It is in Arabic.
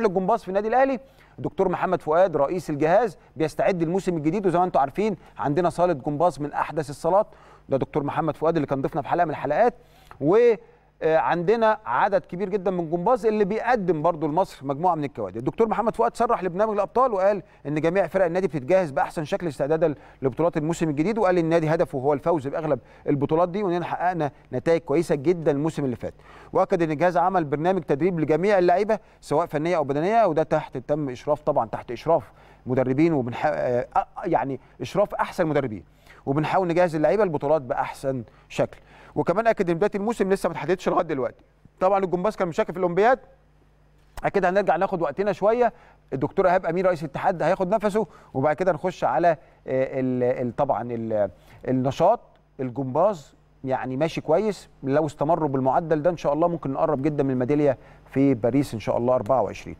نروح للجمباز في النادي الاهلي الدكتور محمد فؤاد رئيس الجهاز بيستعد الموسم الجديد وزي ما انتم عارفين عندنا صاله جمباز من احدث الصالات ده دكتور محمد فؤاد اللي كان ضيفنا في حلقه من الحلقات و آه، عندنا عدد كبير جدا من جمباز اللي بيقدم برضو لمصر مجموعه من الكوادر الدكتور محمد فؤاد صرح لبرنامج الابطال وقال ان جميع فرق النادي بتتجهز باحسن شكل استعدادا لبطولات الموسم الجديد وقال النادي هدفه هو الفوز باغلب البطولات دي واننا حققنا نتائج كويسه جدا الموسم اللي فات واكد ان الجهاز عمل برنامج تدريب لجميع اللعيبه سواء فنيه او بدنيه وده تحت تم اشراف طبعا تحت اشراف مدربين ومن آه، يعني اشراف احسن مدربين وبنحاول نجهز اللعيبه البطولات باحسن شكل وكمان اكد ان بدايه الموسم لسه ما اتحددش لغايه دلوقتي طبعا الجمباز كان مشاكل في الاولمبياد اكيد هنرجع ناخد وقتنا شويه الدكتور ايهاب امين رئيس الاتحاد هياخد نفسه وبعد كده نخش على آه، طبعا النشاط الجمباز يعني ماشي كويس لو استمروا بالمعدل ده ان شاء الله ممكن نقرب جدا من الميداليه في باريس ان شاء الله 24